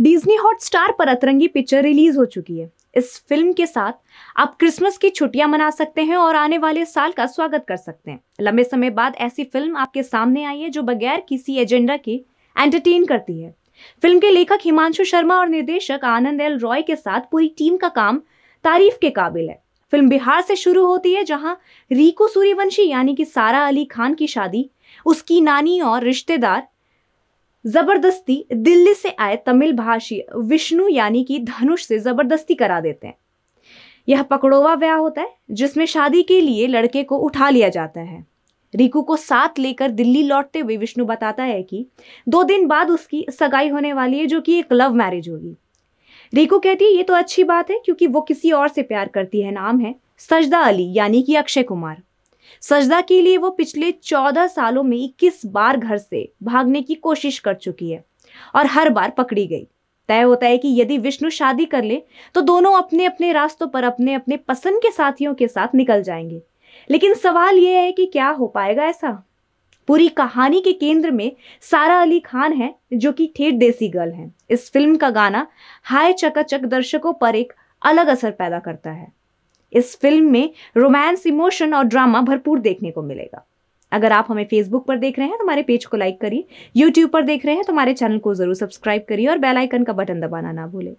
Disney star पर अतरंगी picture release हो चुकी है इस फिल्म के साथ आप क्रिसमस की छुट्टियां मना सकते हैं और आने वाले साल का स्वागत कर सकते हैं लंबे समय बाद ऐसी फिल्म आपके सामने आई है जो बगैर किसी एजेंडा के एंटरटेन करती है फिल्म के लेखक हिमांशु शर्मा और निर्देशक आनंद एल रॉय के साथ पूरी टीम का काम तारीफ के काबिल है फिल्म बिहार से शुरू होती है जहां रीको सूर्यवंशी यानी कि सारा अली खान की शादी उसकी नानी और रिश्तेदार जबरदस्ती दिल्ली से आए तमिल भाषी विष्णु यानी कि धनुष से जबरदस्ती करा देते हैं यह पकड़ोवा ब्याह होता है जिसमें शादी के लिए लड़के को उठा लिया जाता है रिकू को साथ लेकर दिल्ली लौटते हुए विष्णु बताता है कि दो दिन बाद उसकी सगाई होने वाली है जो कि एक लव मैरिज होगी रिकू कहती है ये तो अच्छी बात है क्योंकि वो किसी और से प्यार करती है नाम है सजदा अली यानी कि अक्षय कुमार सजदा के लिए वो पिछले चौदह सालों में इक्कीस बार घर से भागने की कोशिश कर चुकी है और हर बार पकड़ी गई तय होता है कि यदि विष्णु शादी कर ले तो दोनों अपने अपने रास्तों पर अपने अपने पसंद के साथियों के साथ निकल जाएंगे लेकिन सवाल यह है कि क्या हो पाएगा ऐसा पूरी कहानी के केंद्र में सारा अली खान है जो कि ठेठ देसी गर्ल है इस फिल्म का गाना हाय चकाचक दर्शकों पर एक अलग असर पैदा करता है इस फिल्म में रोमांस इमोशन और ड्रामा भरपूर देखने को मिलेगा अगर आप हमें फेसबुक पर देख रहे हैं तो हमारे पेज को लाइक करिए यूट्यूब पर देख रहे हैं तो हमारे चैनल को जरूर सब्सक्राइब करिए और बेल आइकन का बटन दबाना ना भूलें